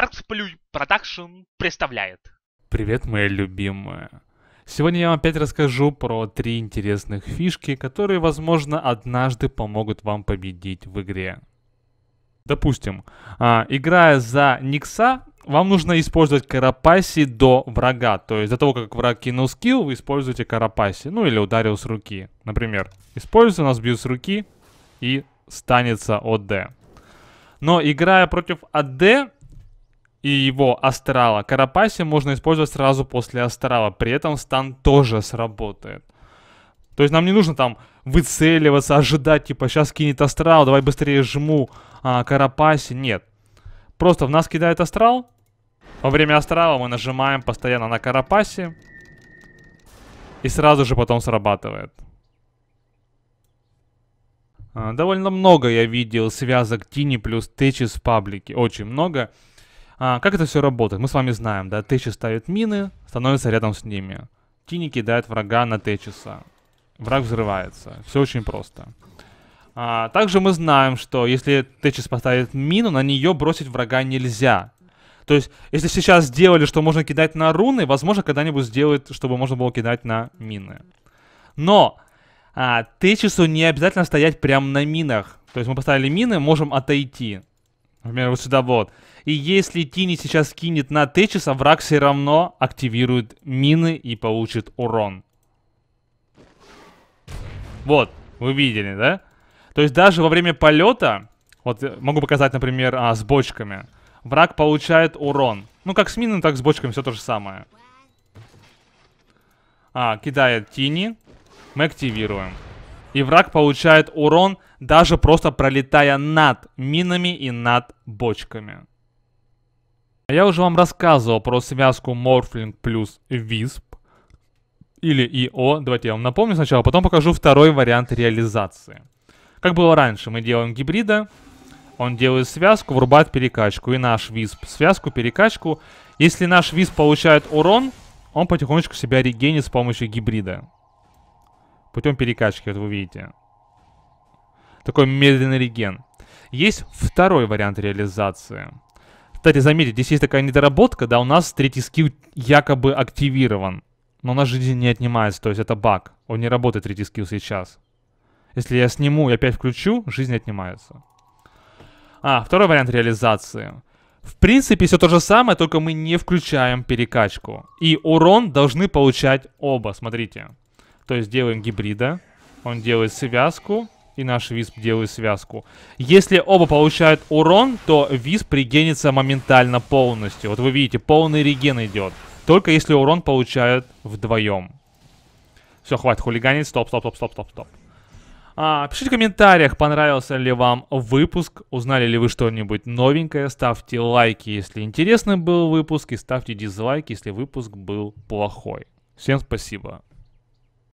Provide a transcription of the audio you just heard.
Art Продакшн представляет. Привет, моя любимая. Сегодня я вам опять расскажу про три интересных фишки, которые, возможно, однажды помогут вам победить в игре. Допустим, а, играя за Никса, вам нужно использовать карапаси до врага. То есть до того, как враг кинул скилл, вы используете карапаси. Ну или ударил с руки. Например, использую, нас бьют с руки и станется ОД. Но играя против АД, и его астрала. Карапаси можно использовать сразу после астрала. При этом стан тоже сработает. То есть нам не нужно там выцеливаться, ожидать, типа, сейчас кинет астрал, давай быстрее жму а, карапаси. Нет. Просто в нас кидает астрал. Во время астрала мы нажимаем постоянно на карапаси. И сразу же потом срабатывает. А, довольно много я видел связок Тини плюс Течи с паблики. Очень много. Много. А, как это все работает? Мы с вами знаем, да? Тэчи ставит мины, становится рядом с ними. Тини кидает врага на Тэчиса. Враг взрывается. Все очень просто. А, также мы знаем, что если Тэчис поставит мину, на нее бросить врага нельзя. То есть, если сейчас сделали, что можно кидать на руны, возможно, когда-нибудь сделают, чтобы можно было кидать на мины. Но а, Тэчису не обязательно стоять прямо на минах. То есть мы поставили мины, можем отойти. Например, вот сюда вот. И если Тини сейчас кинет на Течиса, враг все равно активирует мины и получит урон. Вот, вы видели, да? То есть даже во время полета, вот могу показать, например, а, с бочками, враг получает урон. Ну, как с минами, так с бочками, все то же самое. А, кидает Тини. Мы активируем и враг получает урон, даже просто пролетая над минами и над бочками. А я уже вам рассказывал про связку Morphling плюс Висп или ИО. Давайте я вам напомню сначала, потом покажу второй вариант реализации. Как было раньше, мы делаем гибрида, он делает связку, врубает перекачку и наш Висп. Связку, перекачку. Если наш Висп получает урон, он потихонечку себя регенит с помощью гибрида путем перекачки, вот вы видите. Такой медленный реген. Есть второй вариант реализации. Кстати, заметьте, здесь есть такая недоработка, да, у нас третий скилл якобы активирован. Но у нас жизнь не отнимается, то есть это баг. Он не работает, третий скилл сейчас. Если я сниму и опять включу, жизнь отнимается. А, второй вариант реализации. В принципе, все то же самое, только мы не включаем перекачку. И урон должны получать оба, смотрите. То есть делаем гибрида. Он делает связку. И наш висп делает связку. Если оба получают урон, то висп регенится моментально полностью. Вот вы видите, полный реген идет. Только если урон получают вдвоем. Все, хватит хулиганить. Стоп, стоп, стоп, стоп, стоп, стоп. А, пишите в комментариях, понравился ли вам выпуск, узнали ли вы что-нибудь новенькое, ставьте лайки, если интересный был выпуск, и ставьте дизлайки, если выпуск был плохой. Всем спасибо.